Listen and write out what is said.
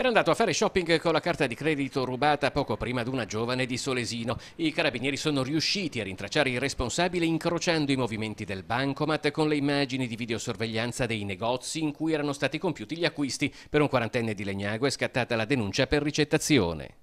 Era andato a fare shopping con la carta di credito rubata poco prima ad una giovane di Solesino. I carabinieri sono riusciti a rintracciare il responsabile incrociando i movimenti del bancomat con le immagini di videosorveglianza dei negozi in cui erano stati compiuti gli acquisti. Per un quarantenne di Legnago è scattata la denuncia per ricettazione.